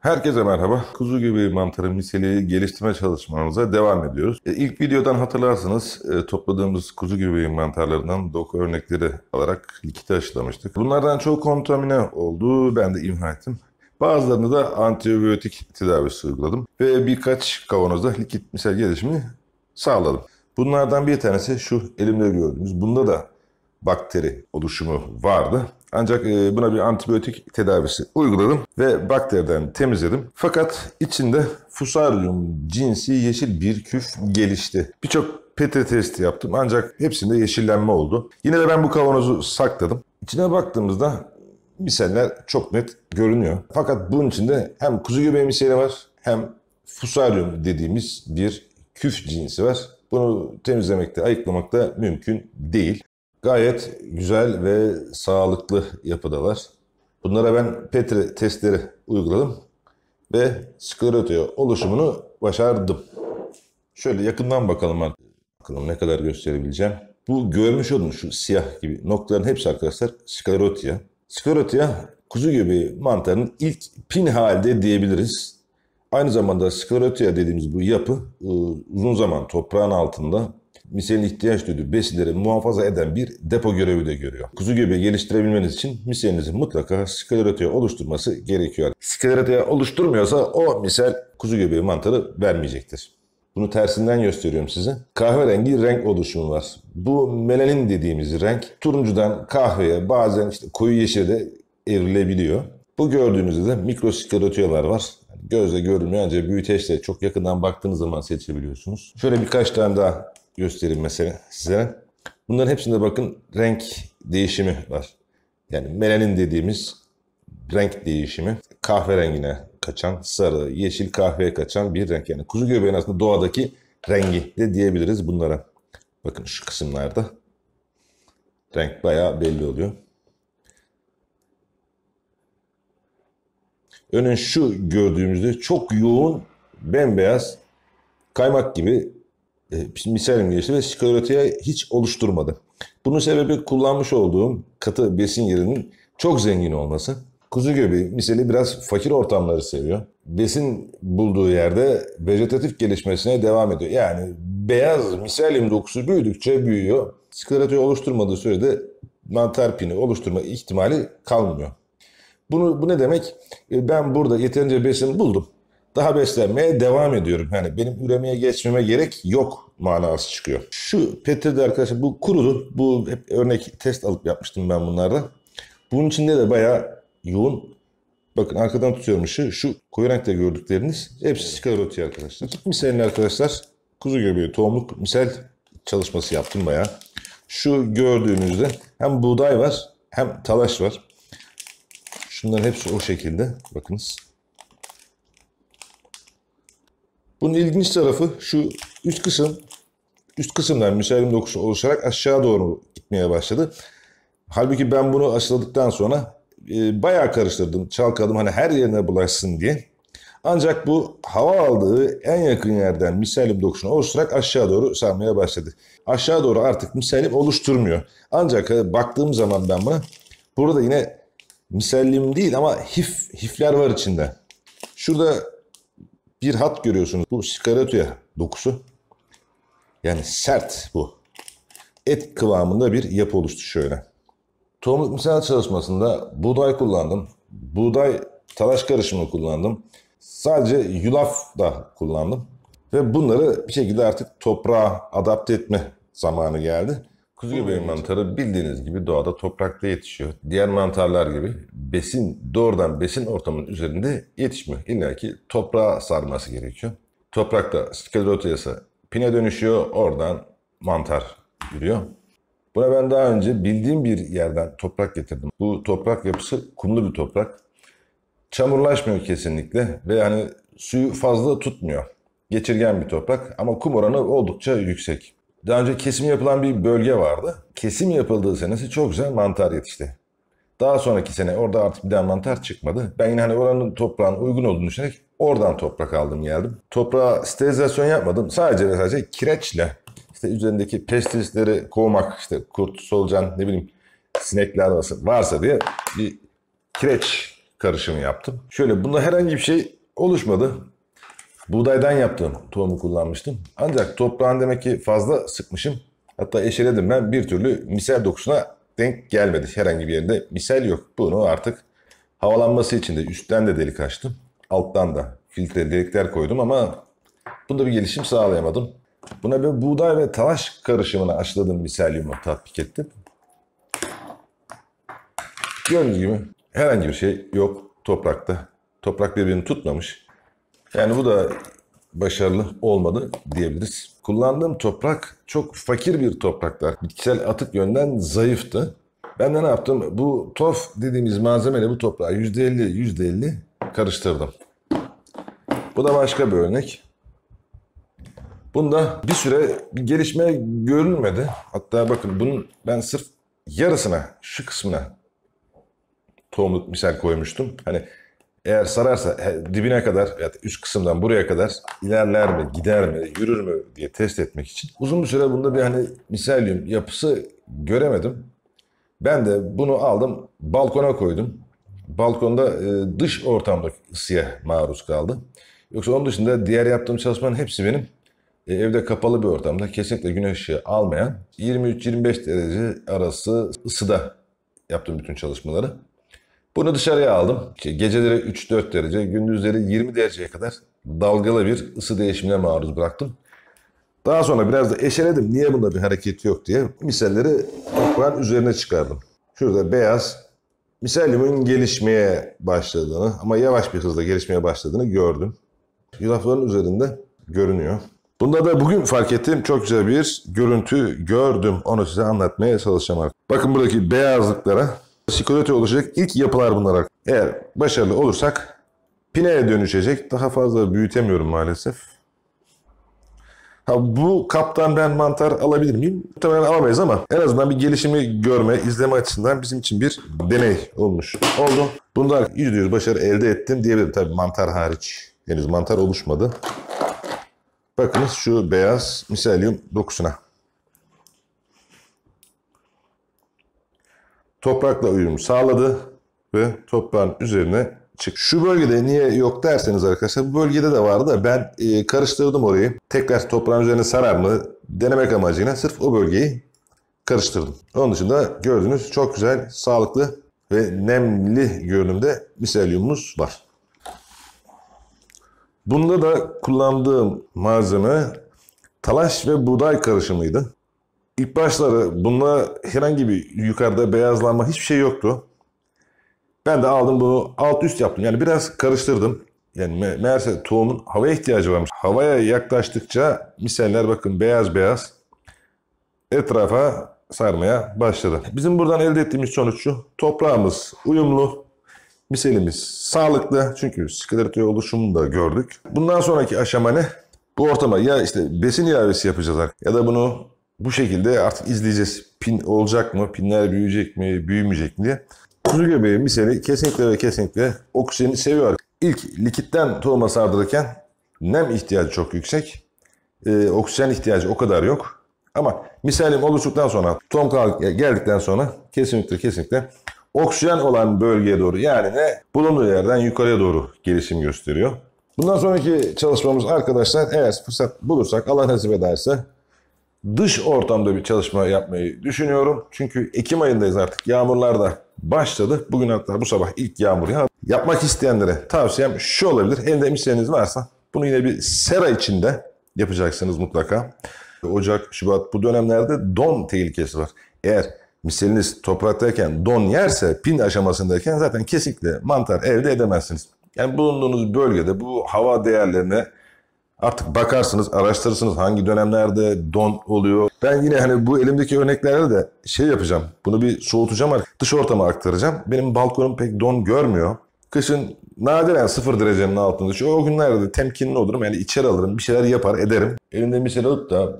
Herkese merhaba. Kuzu gibi mantarı miseliği geliştirme çalışmalarımıza devam ediyoruz. E, ilk videodan hatırlarsınız e, topladığımız kuzu gibi mantarlarından doku örnekleri alarak likite aşılamıştık. Bunlardan çoğu kontamine oldu. Ben de imha ettim. Bazılarını da antibiyotik tedavisi uyguladım. Ve birkaç kavanozda likit misel gelişimi sağladım. Bunlardan bir tanesi şu elimde gördüğünüz. Bunda da bakteri oluşumu vardı. Ancak e, buna bir antibiyotik tedavisi uyguladım ve bakteriden temizledim. Fakat içinde fusarium cinsi yeşil bir küf gelişti. Birçok Petri testi yaptım ancak hepsinde yeşillenme oldu. Yine de ben bu kavanozu sakladım. İçine baktığımızda miseller çok net görünüyor. Fakat bunun içinde hem kuzu göbeği miseli var hem fusarium dediğimiz bir küf cinsi var. Bunu temizlemekte, ayıklamakta mümkün değil gayet güzel ve sağlıklı yapıdalar. Bunlara ben Petri testleri uyguladım ve sklerotiyo oluşumunu başardım. Şöyle yakından bakalım ben. Bakalım ne kadar gösterebileceğim. Bu görmüş olduğunuz şu siyah gibi noktaların hepsi arkadaşlar sklerotiya. Sklerotiya kuzu gibi mantarın ilk pin halde diyebiliriz. Aynı zamanda sklerotiya dediğimiz bu yapı e, uzun zaman toprağın altında miselin ihtiyaç duyduğu besinleri muhafaza eden bir depo görevi de görüyor. Kuzu göbeği geliştirebilmeniz için miselinizin mutlaka sklerotiya oluşturması gerekiyor. Sklerotiya oluşturmuyorsa o misel kuzu göbeği mantarı vermeyecektir. Bunu tersinden gösteriyorum size. Kahverengi renk oluşumu var. Bu melanin dediğimiz renk turuncudan kahveye bazen işte koyu yeşile de evrilebiliyor. Bu gördüğünüzde de mikrosklerotiyalar var. gözle görülmüyor ancak büyüteçle çok yakından baktığınız zaman seçebiliyorsunuz. Şöyle birkaç tane daha göstereyim mesela size. Bunların hepsinde bakın renk değişimi var. Yani melanin dediğimiz renk değişimi kahverengine kaçan, sarı, yeşil kahveye kaçan bir renk. Yani kuzu göbeğin aslında doğadaki rengi de diyebiliriz bunlara. Bakın şu kısımlarda renk bayağı belli oluyor. Önün şu gördüğümüzde çok yoğun bembeyaz kaymak gibi miserim geçti ve skalotaya hiç oluşturmadı. Bunun sebebi kullanmış olduğum katı besin yerinin çok zengin olması. Kuzu göbeği misali biraz fakir ortamları seviyor. Besin bulduğu yerde vejetatif gelişmesine devam ediyor. Yani beyaz miselium dokusu büyüdükçe büyüyor. Skalotayı oluşturmadığı sürede mantar pini oluşturma ihtimali kalmıyor. Bunu, bu ne demek? E, ben burada yeterince besin buldum daha beslenmeye devam ediyorum. Yani benim üremeye geçmeme gerek yok manası çıkıyor. Şu Petri'de arkadaşlar bu kurudu bu hep örnek test alıp yapmıştım ben bunlarda. Bunun içinde de bayağı yoğun Bakın arkadan tutuyorum ışığı. Şu koyu renkte gördükleriniz hepsi skaroti arkadaşlar. İlk misalini arkadaşlar kuzu göbeği tohumluk misal çalışması yaptım bayağı. Şu gördüğünüzde hem buğday var hem talaş var. Şunların hepsi o şekilde. Bakınız. Bunun ilginç tarafı şu üst kısım, üst kısımdan müsalim dokusu oluşarak aşağı doğru gitmeye başladı. Halbuki ben bunu aşıladıktan sonra e, bayağı karıştırdım, çalkaladım hani her yerine bulaşsın diye. Ancak bu hava aldığı en yakın yerden misalim dokusunu oluşturarak aşağı doğru sarmaya başladı. Aşağı doğru artık misalim oluşturmuyor. Ancak e, baktığım zaman ben buna burada yine misalim değil ama hif, hifler var içinde. Şurada bir hat görüyorsunuz. Bu skaratuya dokusu. Yani sert bu. Et kıvamında bir yapı oluştu şöyle. Tohumluk misal çalışmasında buğday kullandım. Buğday talaş karışımı kullandım. Sadece yulaf da kullandım. Ve bunları bir şekilde artık toprağa adapte etme zamanı geldi. Kuzu göbeği hmm. mantarı bildiğiniz gibi doğada toprakta yetişiyor. Diğer mantarlar gibi besin, doğrudan besin ortamının üzerinde yetişmiyor. İlla ki toprağa sarması gerekiyor. Toprakta sklerotiyası pine dönüşüyor. Oradan mantar yürüyor. Buna ben daha önce bildiğim bir yerden toprak getirdim. Bu toprak yapısı kumlu bir toprak. Çamurlaşmıyor kesinlikle ve hani suyu fazla tutmuyor. Geçirgen bir toprak ama kum oranı oldukça yüksek. Daha önce kesim yapılan bir bölge vardı. Kesim yapıldığı senesi çok güzel mantar yetişti. Daha sonraki sene orada artık bir daha mantar çıkmadı. Ben yine hani oranın toprağın uygun olduğunu düşünerek oradan toprak aldım geldim. Toprağa sterilizasyon yapmadım. Sadece ve sadece kireçle işte üzerindeki pestisleri kovmak işte kurt, solucan ne bileyim sinekler varsa, varsa diye bir kireç karışımı yaptım. Şöyle bunda herhangi bir şey oluşmadı. Buğdaydan yaptığım tohumu kullanmıştım. Ancak toprağın demek ki fazla sıkmışım. Hatta eşeledim ben bir türlü misel dokusuna denk gelmedi. Herhangi bir yerinde misel yok. Bunu artık havalanması için de üstten de delik açtım. Alttan da filtre delikler koydum ama bunda bir gelişim sağlayamadım. Buna bir buğday ve talaş karışımını açladığım miselyumu tatbik ettim. Gördüğünüz gibi herhangi bir şey yok toprakta. Toprak birbirini tutmamış. Yani bu da başarılı olmadı diyebiliriz. Kullandığım toprak çok fakir bir topraklar. Bitkisel atık yönden zayıftı. Ben de ne yaptım? Bu tof dediğimiz malzemeyle bu toprağı %50 %50 karıştırdım. Bu da başka bir örnek. Bunda bir süre bir gelişme görülmedi. Hatta bakın bunun ben sırf yarısına, şu kısmına tohumluk misal koymuştum. Hani eğer sararsa he, dibine kadar yani üst kısımdan buraya kadar ilerler mi, gider mi, yürür mü diye test etmek için uzun bir süre bunda bir hani miselyum yapısı göremedim. Ben de bunu aldım, balkona koydum. Balkonda e, dış ortamdaki ısıya maruz kaldı. Yoksa onun dışında diğer yaptığım çalışmanın hepsi benim e, evde kapalı bir ortamda kesinlikle güneş ışığı almayan 23-25 derece arası ısıda yaptığım bütün çalışmaları. Bunu dışarıya aldım. Geceleri 3-4 derece, gündüzleri 20 dereceye kadar dalgalı bir ısı değişimine maruz bıraktım. Daha sonra biraz da eşeledim. Niye bunda bir hareketi yok diye. Misalleri toprağın üzerine çıkardım. Şurada beyaz miselyumun gelişmeye başladığını ama yavaş bir hızla gelişmeye başladığını gördüm. Yulafların üzerinde görünüyor. Bunda da bugün fark ettiğim çok güzel bir görüntü gördüm. Onu size anlatmaya çalışacağım. Bakın buradaki beyazlıklara Çikolata oluşacak ilk yapılar bunlar. Eğer başarılı olursak pineye dönüşecek. Daha fazla büyütemiyorum maalesef. Ha, bu kaptan ben mantar alabilir miyim? Muhtemelen alamayız ama en azından bir gelişimi görme, izleme açısından bizim için bir deney olmuş. Oldu. Bunda %100 başarı elde ettim diyebilirim. Tabii mantar hariç. Henüz mantar oluşmadı. Bakınız şu beyaz miselyum dokusuna. toprakla uyum sağladı ve toprağın üzerine çıktı. Şu bölgede niye yok derseniz arkadaşlar bu bölgede de vardı da ben e, karıştırdım orayı. Tekrar toprağın üzerine sarar mı denemek amacıyla sırf o bölgeyi karıştırdım. Onun dışında gördüğünüz çok güzel, sağlıklı ve nemli görünümde miselyumumuz var. Bunda da kullandığım malzeme talaş ve buğday karışımıydı. İlk başları bunda herhangi bir yukarıda beyazlanma hiçbir şey yoktu. Ben de aldım bunu alt üst yaptım. Yani biraz karıştırdım. Yani me meğerse tohumun havaya ihtiyacı varmış. Havaya yaklaştıkça misaller bakın beyaz beyaz etrafa sarmaya başladı. Bizim buradan elde ettiğimiz sonuç şu. Toprağımız uyumlu, miselimiz sağlıklı. Çünkü sklerotiyol oluşumunu da gördük. Bundan sonraki aşama ne? Bu ortama ya işte besin ilavesi yapacağız ya da bunu bu şekilde artık izleyeceğiz. Pin olacak mı? Pinler büyüyecek mi? Büyümeyecek mi Kuzu göbeği miseli kesinlikle ve kesinlikle oksijeni seviyor. İlk likitten tohuma sardırırken nem ihtiyacı çok yüksek. E, oksijen ihtiyacı o kadar yok. Ama miselim oluştuktan sonra, tohum geldikten sonra kesinlikle kesinlikle oksijen olan bölgeye doğru yani ne bulunduğu yerden yukarıya doğru gelişim gösteriyor. Bundan sonraki çalışmamız arkadaşlar eğer fırsat bulursak Allah nasip ederse dış ortamda bir çalışma yapmayı düşünüyorum. Çünkü Ekim ayındayız artık. Yağmurlar da başladı. Bugün hatta bu sabah ilk yağmur ya. Yapmak isteyenlere tavsiyem şu olabilir. Evde emisyeniniz varsa bunu yine bir sera içinde yapacaksınız mutlaka. Ocak, Şubat bu dönemlerde don tehlikesi var. Eğer miseliniz topraktayken don yerse pin aşamasındayken zaten kesinlikle mantar elde edemezsiniz. Yani bulunduğunuz bölgede bu hava değerlerine Artık bakarsınız, araştırırsınız hangi dönemlerde don oluyor. Ben yine hani bu elimdeki örneklerde de şey yapacağım. Bunu bir soğutacağım artık. Dış ortama aktaracağım. Benim balkonum pek don görmüyor. Kışın nadiren sıfır derecenin altına Şu O günlerde temkinli olurum. Yani içeri alırım, bir şeyler yapar, ederim. Elimde bir şeyler alıp da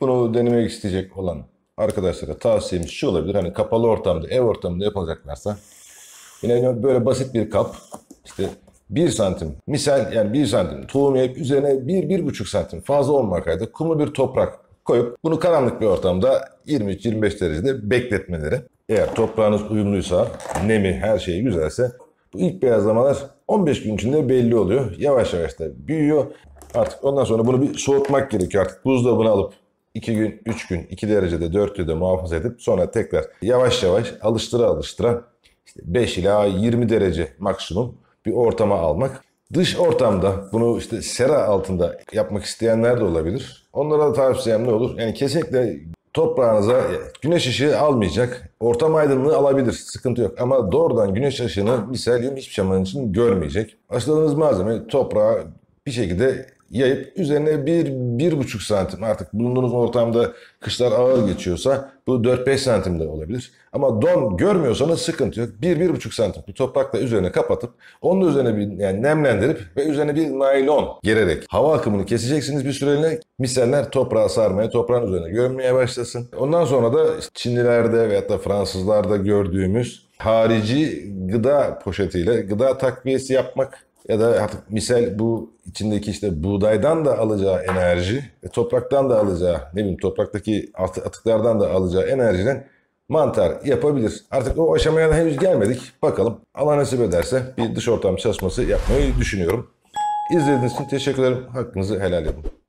bunu denemek isteyecek olan arkadaşlara tavsiyem şu olabilir. Hani kapalı ortamda, ev ortamında yapılacaklarsa yine böyle basit bir kap işte 1 santim misal yani 1 santim tohum yayıp üzerine 1-1,5 santim fazla olmak halde kumu bir toprak koyup bunu karanlık bir ortamda 23-25 derecede bekletmeleri. Eğer toprağınız uyumluysa, nemi her şey güzelse bu ilk beyazlamalar 15 gün içinde belli oluyor. Yavaş yavaş da büyüyor. Artık ondan sonra bunu bir soğutmak gerekiyor. Artık buzdolabına alıp 2 gün, 3 gün, 2 derecede, 4 derecede muhafaza edip sonra tekrar yavaş yavaş alıştıra alıştıra işte 5 ila 20 derece maksimum bir ortama almak. Dış ortamda bunu işte sera altında yapmak isteyenler de olabilir. Onlara da tavsiyem ne olur? Yani kesinlikle toprağınıza güneş ışığı almayacak. Ortam aydınlığı alabilir. Sıkıntı yok. Ama doğrudan güneş ışığını bir miselyum hiçbir zaman için görmeyecek. açtığınız malzeme toprağa bir şekilde yayıp üzerine bir, bir buçuk santim artık bulunduğunuz ortamda kışlar ağır geçiyorsa bu 4-5 santim de olabilir. Ama don görmüyorsanız sıkıntı yok. 1-1,5 santim bu toprakla üzerine kapatıp onun üzerine bir yani nemlendirip ve üzerine bir naylon gererek hava akımını keseceksiniz bir süreliğine. Miseller toprağa sarmaya, toprağın üzerine görünmeye başlasın. Ondan sonra da Çinlilerde veyahut da Fransızlarda gördüğümüz harici gıda poşetiyle gıda takviyesi yapmak ya da artık misal bu içindeki işte buğdaydan da alacağı enerji ve topraktan da alacağı ne bileyim topraktaki atıklardan da alacağı enerjiden mantar yapabilir. Artık o aşamaya da henüz gelmedik. Bakalım Allah nasip ederse bir dış ortam çalışması yapmayı düşünüyorum. İzlediğiniz için teşekkür ederim. Hakkınızı helal edin.